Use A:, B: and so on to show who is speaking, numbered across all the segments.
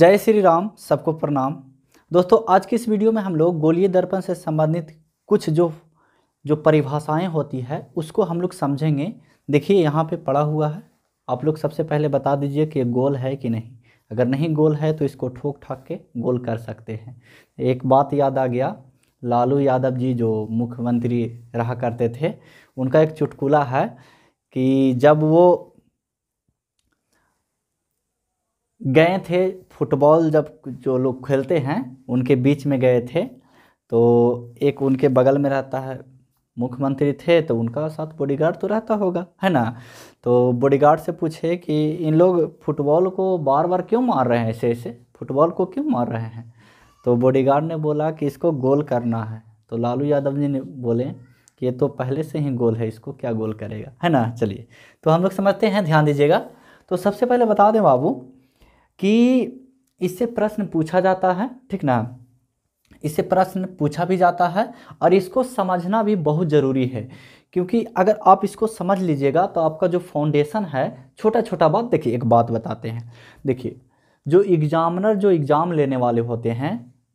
A: जय श्री राम सबको प्रणाम दोस्तों आज की इस वीडियो में हम लोग गोलीय दर्पण से संबंधित कुछ जो जो परिभाषाएं होती है उसको हम लोग समझेंगे देखिए यहाँ पे पड़ा हुआ है आप लोग सबसे पहले बता दीजिए कि गोल है कि नहीं अगर नहीं गोल है तो इसको ठोक ठाक के गोल कर सकते हैं एक बात याद आ गया लालू यादव जी जो मुख्यमंत्री रहा करते थे उनका एक चुटकुला है कि जब वो गए थे फुटबॉल जब जो लोग खेलते हैं उनके बीच में गए थे तो एक उनके बगल में रहता है मुख्यमंत्री थे तो उनका साथ बॉडीगार्ड तो रहता होगा है ना तो बॉडीगार्ड से पूछे कि इन लोग फुटबॉल को बार बार क्यों मार रहे हैं ऐसे ऐसे फुटबॉल को क्यों मार रहे हैं तो बॉडीगार्ड ने बोला कि इसको गोल करना है तो लालू यादव जी ने बोले कि ये तो पहले से ही गोल है इसको क्या गोल करेगा है ना चलिए तो हम लोग समझते हैं ध्यान दीजिएगा तो सबसे पहले बता दें बाबू कि इससे प्रश्न पूछा जाता है ठीक ना इससे प्रश्न पूछा भी जाता है और इसको समझना भी बहुत ज़रूरी है क्योंकि अगर आप इसको समझ लीजिएगा तो आपका जो फाउंडेशन है छोटा छोटा बात देखिए एक बात बताते हैं देखिए जो एग्ज़ामिनर जो एग्ज़ाम लेने वाले होते हैं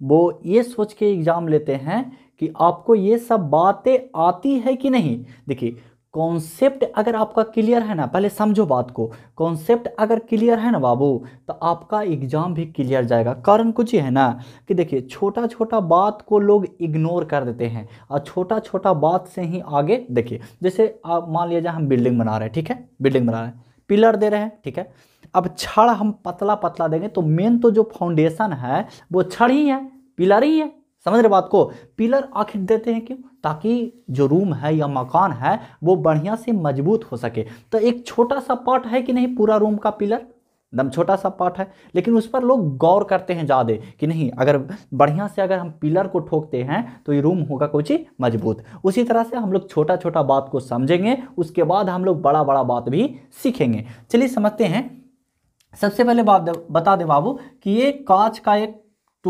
A: वो ये सोच के एग्ज़ाम लेते हैं कि आपको ये सब बातें आती है कि नहीं देखिए कॉन्सेप्ट अगर आपका क्लियर है ना पहले समझो बात को कॉन्सेप्ट अगर क्लियर है ना बाबू तो आपका एग्ज़ाम भी क्लियर जाएगा कारण कुछ ही है ना कि देखिए छोटा छोटा बात को लोग इग्नोर कर देते हैं और छोटा छोटा बात से ही आगे देखिए जैसे आप मान लिया जाए हम बिल्डिंग बना रहे हैं ठीक है बिल्डिंग बना रहे हैं पिलर दे रहे हैं ठीक है अब छड़ हम पतला पतला देंगे तो मेन तो जो फाउंडेशन है वो छड़ ही है पिलर ही है समझ रहे बात को पिलर आखिर देते हैं क्यों ताकि जो रूम है या मकान है वो बढ़िया से मजबूत हो सके तो एक छोटा सा पार्ट है कि नहीं पूरा रूम का पिलर दम छोटा सा पार्ट है लेकिन उस पर लोग गौर करते हैं ज़्यादा कि नहीं अगर बढ़िया से अगर हम पिलर को ठोकते हैं तो ये रूम होगा कुछ ही मजबूत उसी तरह से हम लोग छोटा छोटा बात को समझेंगे उसके बाद हम लोग बड़ा बड़ा बात भी सीखेंगे चलिए समझते हैं सबसे पहले बात बता दें बाबू कि ये कांच का एक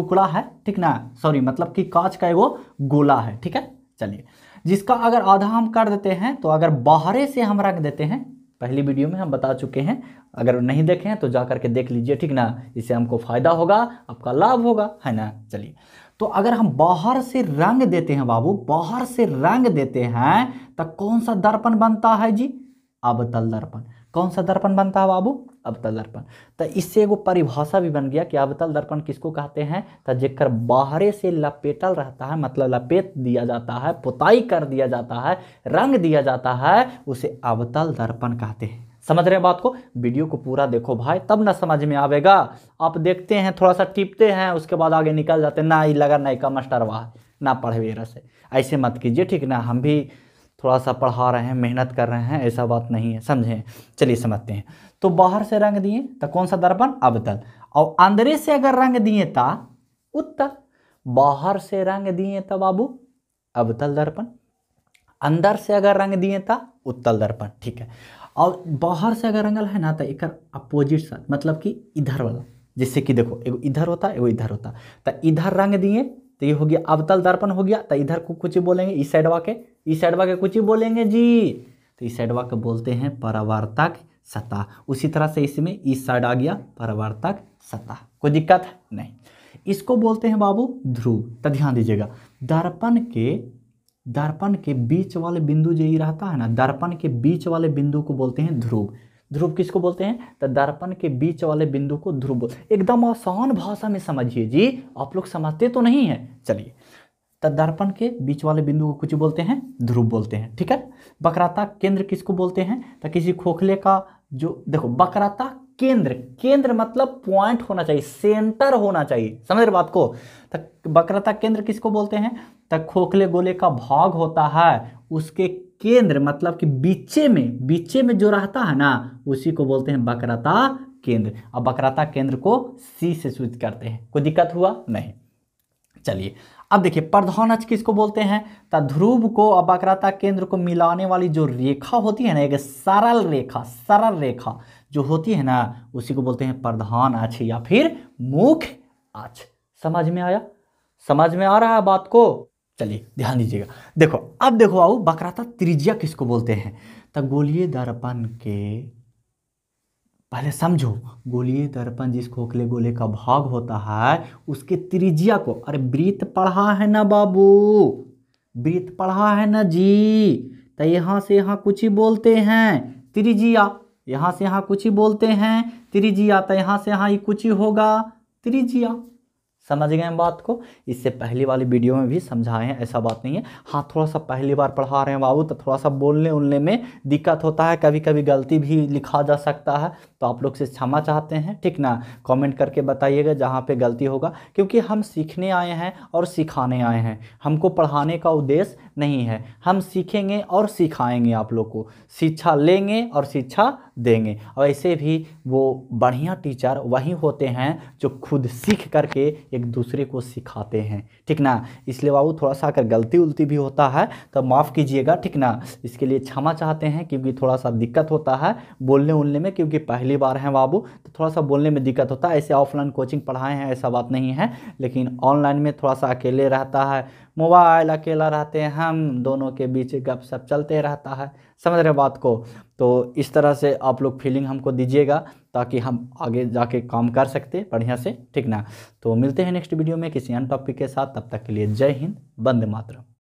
A: टुकड़ा है ठीक ना सॉरी मतलब कि कांच का एगो गोला है ठीक है चलिए जिसका अगर आधा हम कर देते हैं तो अगर बाहरे से हम रख देते हैं पहली वीडियो में हम बता चुके हैं अगर नहीं देखे हैं तो जा करके देख लीजिए ठीक ना इससे हमको फायदा होगा आपका लाभ होगा है ना चलिए तो अगर हम बाहर से रंग देते हैं बाबू बाहर से रंग देते हैं तो कौन सा दर्पण बनता है जी अबतल दर्पण कौन सा दर्पण बनता है बाबू अवतल दर्पण तो इससे एगो परिभाषा भी बन गया कि अवतल दर्पण किसको कहते हैं तो जेकर बाहरे से लपेटल रहता है मतलब लपेट दिया जाता है पुताई कर दिया जाता है रंग दिया जाता है उसे अवतल दर्पण कहते हैं समझ रहे हैं बात को वीडियो को पूरा देखो भाई तब ना समझ में आवेगा आप देखते हैं थोड़ा सा टिपते हैं उसके बाद आगे निकल जाते हैं ना ही लगा ना का मास्टर वाह ना पढ़े से ऐसे मत कीजिए ठीक ना हम भी थोड़ा सा पढ़ा रहे हैं मेहनत कर रहे हैं ऐसा बात नहीं है समझें चलिए समझते हैं तो बाहर से रंग दिए तो कौन सा दर्पण अवतल और अंदर से अगर रंग दिए ता उत्तल बाहर से रंग दिए तो बाबू अवतल दर्पण अंदर से अगर रंग दिए ता उत्तल दर्पण ठीक है और बाहर से अगर रंगल है ना तो एक अपोजिट साइड मतलब कि इधर वाला जैसे कि देखो एगो इधर होता एगो इधर होता तो इधर रंग दिए तो ये हो गया अवतल दर्पण हो गया तो इधर को कुछ बोलेंगे इस साइड वाके इस साइडवा के कुछ ही बोलेंगे जी तो इस साइडवा के बोलते हैं परावर्तक सतह उसी तरह से इसमें इस साइड आ गया परावर्तक सतह कोई दिक्कत नहीं इसको बोलते हैं बाबू ध्रुव तो ध्यान दीजिएगा दर्पण के दर्पण के बीच वाले बिंदु जो ही रहता है ना दर्पण के बीच वाले बिंदु को बोलते हैं ध्रुव ध्रुव किसको बोलते हैं तो दर्पण के बीच वाले बिंदु को ध्रुव एकदम आसान भाषा में समझिए जी आप लोग समझते तो नहीं है चलिए दर्पण के बीच वाले बिंदु को कुछ बोलते हैं ध्रुव बोलते हैं ठीक है बकराता केंद्र किसको बोलते हैं तो किसी खोखले का जो देखो बकराता केंद्र केंद्र मतलब पॉइंट होना चाहिए सेंटर होना चाहिए समझ रहे बात को तो बकराता केंद्र किसको बोलते हैं तो खोखले गोले का भाग होता है उसके केंद्र मतलब कि बीचे में बीचे में जो रहता है ना उसी को बोलते हैं बकराता केंद्र अब बकराता केंद्र को सी से सूचित करते हैं कोई दिक्कत हुआ नहीं चलिए अब देखिए प्रधान अक्ष किसको बोलते हैं तो ध्रुव को अपाग्रता केंद्र को मिलाने वाली जो रेखा होती है ना एक सरल रेखा सरल रेखा जो होती है ना उसी को बोलते हैं प्रधान अक्ष या फिर मुख्य अच समझ में आया समझ में आ रहा है बात को चलिए ध्यान दीजिएगा देखो अब देखो आओ बकराता त्रिज्या किसको बोलते हैं तो गोलिय दर्पण के पहले समझो गोलीय दर्पण जिस खोखले गोले का भाग होता है उसके त्रिज्या को अरे वृत्त पढ़ा है ना बाबू वृत्त पढ़ा है ना जी तो यहाँ से यहाँ कुछ ही बोलते हैं त्रिज्या यहाँ से यहाँ कुछ ही बोलते हैं त्रिज्या तो यहाँ से यहाँ ही कुछ ही होगा त्रिज्या समझ गए हम बात को इससे पहले वाली वीडियो में भी समझाए हैं ऐसा बात नहीं है हाँ थोड़ा सा पहली बार पढ़ा रहे हैं बाबू तो थोड़ा सा बोलने उलने में दिक्कत होता है कभी कभी गलती भी लिखा जा सकता है तो आप लोग से क्षमा चाहते हैं ठीक ना कमेंट करके बताइएगा जहाँ पे गलती होगा क्योंकि हम सीखने आए हैं और सिखाने आए हैं हमको पढ़ाने का उद्देश्य नहीं है हम सीखेंगे और सिखाएंगे आप लोग को शिक्षा लेंगे और शिक्षा देंगे और ऐसे भी वो बढ़िया टीचर वही होते हैं जो खुद सीख करके एक दूसरे को सिखाते हैं ठीक ना इसलिए बाबू थोड़ा सा अगर गलती उलती भी होता है तो माफ़ कीजिएगा ठीक ना इसके लिए क्षमा चाहते हैं क्योंकि थोड़ा सा दिक्कत होता है बोलने उलने में क्योंकि पहली बार हैं बाबू तो थोड़ा सा बोलने में दिक्कत होता है ऐसे ऑफलाइन कोचिंग पढ़ाए हैं ऐसा बात नहीं है लेकिन ऑनलाइन में थोड़ा सा अकेले रहता है मोबाइल अकेला रहते हैं हम दोनों के बीच गप सप चलते रहता है समझ रहे बात को तो इस तरह से आप लोग फीलिंग हमको दीजिएगा ताकि हम आगे जाके काम कर सकते बढ़िया से ठीक ना तो मिलते हैं नेक्स्ट वीडियो में किसी अन्य टॉपिक के साथ तब तक के लिए जय हिंद बंद मात्र